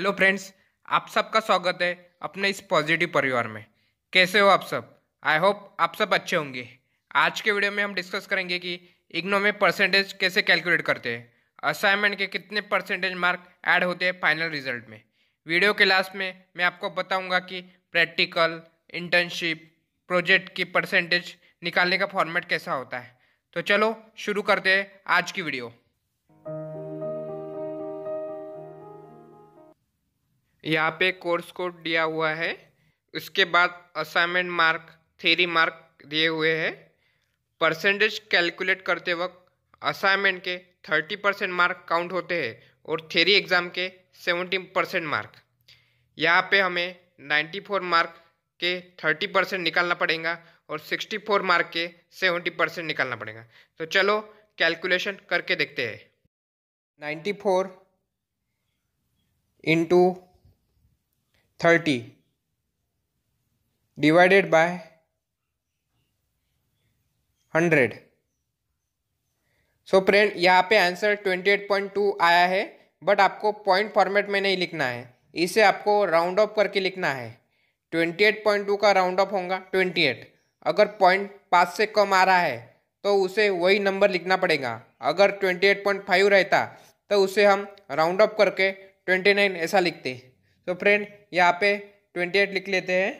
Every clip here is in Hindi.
हेलो फ्रेंड्स आप सबका स्वागत है अपने इस पॉजिटिव परिवार में कैसे हो आप सब आई होप आप सब अच्छे होंगे आज के वीडियो में हम डिस्कस करेंगे कि इग्नो में परसेंटेज कैसे कैलकुलेट करते हैं असाइनमेंट के कितने परसेंटेज मार्क ऐड होते हैं फाइनल रिजल्ट में वीडियो के लास्ट में मैं आपको बताऊंगा कि प्रैक्टिकल इंटर्नशिप प्रोजेक्ट की परसेंटेज निकालने का फॉर्मेट कैसा होता है तो चलो शुरू करते हैं आज की वीडियो यहाँ पे कोर्स कोड दिया हुआ है उसके बाद असाइनमेंट मार्क थेरी मार्क दिए हुए हैं परसेंटेज कैलकुलेट करते वक्त असाइनमेंट के थर्टी परसेंट मार्क काउंट होते हैं और थेरी एग्ज़ाम के सेवेंटी परसेंट मार्क यहाँ पे हमें नाइन्टी फोर मार्क के थर्टी परसेंट निकालना पड़ेगा और सिक्सटी फोर मार्क के सेवेंटी परसेंट निकालना पड़ेगा तो चलो कैलकुलेशन करके देखते हैं ninety four into thirty divided by hundred so friend यहाँ पे answer twenty eight point two आया है बट आपको पॉइंट फॉर्मेट में नहीं लिखना है इसे आपको राउंड ऑफ करके लिखना है ट्वेंटी एट पॉइंट टू का राउंड ऑफ होगा ट्वेंटी एट अगर पॉइंट पाँच से कम आ रहा है तो उसे वही नंबर लिखना पड़ेगा अगर ट्वेंटी एट पॉइंट फाइव रहता तो उसे हम राउंड ऑफ करके ट्वेंटी नाइन ऐसा लिखते तो फ्रेंड यहाँ पे ट्वेंटी एट लिख लेते हैं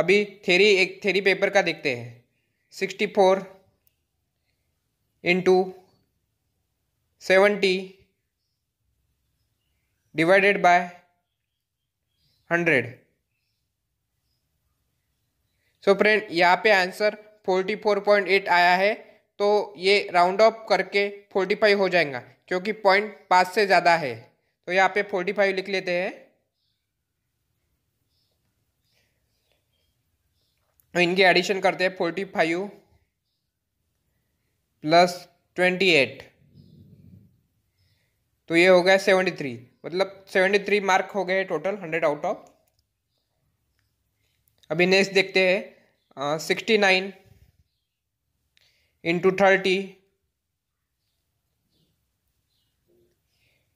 अभी थेरी एक थेरी पेपर का देखते हैं sixty four into seventy divided by hundred so friend यहाँ पे answer forty four point eight आया है तो ये राउंड ऑफ करके फोर्टी फाइव हो जाएगा क्योंकि पॉइंट पाँच से ज़्यादा है तो यहाँ पे फोर्टी फाइव लिख लेते हैं तो इनकी एडिशन करते हैं forty five plus twenty eight तो ये हो गया सेवेंटी थ्री मतलब सेवेंटी थ्री मार्क हो गए टोटल हंड्रेड आउट ऑफ अभी नेक्स्ट देखते हैं sixty nine into thirty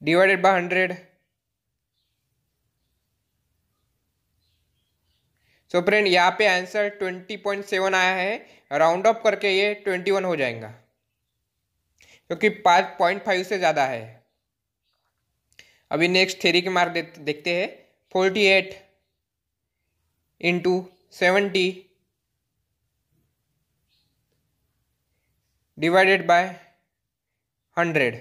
divided by hundred so friend यहाँ पे आंसर ट्वेंटी पॉइंट सेवन आया है राउंड ऑफ करके ये ट्वेंटी वन हो जाएगा क्योंकि पाँच पॉइंट फाइव से ज़्यादा है अभी नेक्स्ट थेरी के मार्क देखते हैं forty eight into seventy divided by hundred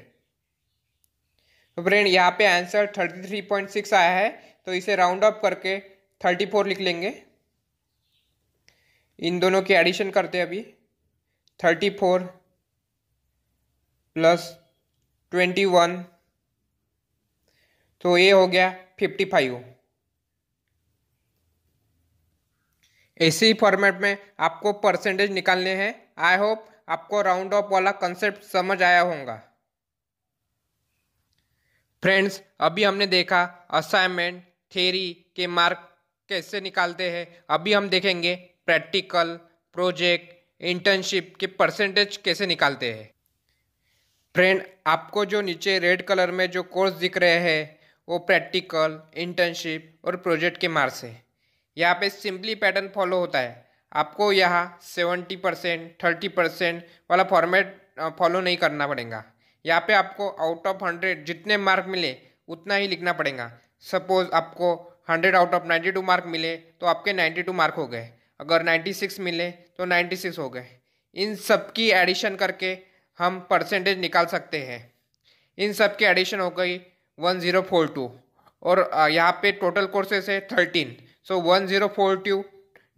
तो फ्रेंड यहाँ पे answer thirty three point six आया है तो इसे राउंड ऑफ करके थर्टी फोर लिख लेंगे इन दोनों के एडिशन करते हैं अभी thirty four plus twenty one तो ये हो गया फिफ्टी फाइव ऐसे ही फॉर्मेट में आपको परसेंटेज निकालने हैं आई होप आपको राउंड ऑफ वाला कंसेप्ट समझ आया होगा फ्रेंड्स अभी हमने देखा असाइनमेंट थेरी के मार्क कैसे निकालते हैं अभी हम देखेंगे प्रैक्टिकल प्रोजेक्ट इंटर्नशिप के परसेंटेज कैसे निकालते हैं फ्रेंड आपको जो नीचे रेड कलर में जो कोर्स दिख रहे हैं वो प्रैक्टिकल इंटर्नशिप और प्रोजेक्ट के मार्क्स है यहाँ पे सिंपली पैटर्न फॉलो होता है आपको यहाँ सेवेंटी परसेंट थर्टी परसेंट वाला फॉर्मेट फॉलो नहीं करना पड़ेगा यहाँ पे आपको आउट ऑफ हंड्रेड जितने मार्क मिले उतना ही लिखना पड़ेगा सपोज़ आपको hundred out of ninety two mark मिले तो आपके नाइन्टी टू मार्क हो गए अगर 96 मिले तो 96 हो गए इन सब की एडिशन करके हम परसेंटेज निकाल सकते हैं इन सब की एडिशन हो गई 1042 और यहाँ पे टोटल कोर्सेस है 13 सो so 1042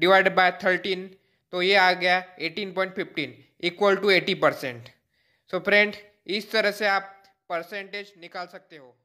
डिवाइड बाय 13 तो ये आ गया 18.15 equal to 80 percent so friend इस तरह से आप परसेंटेज निकाल सकते हो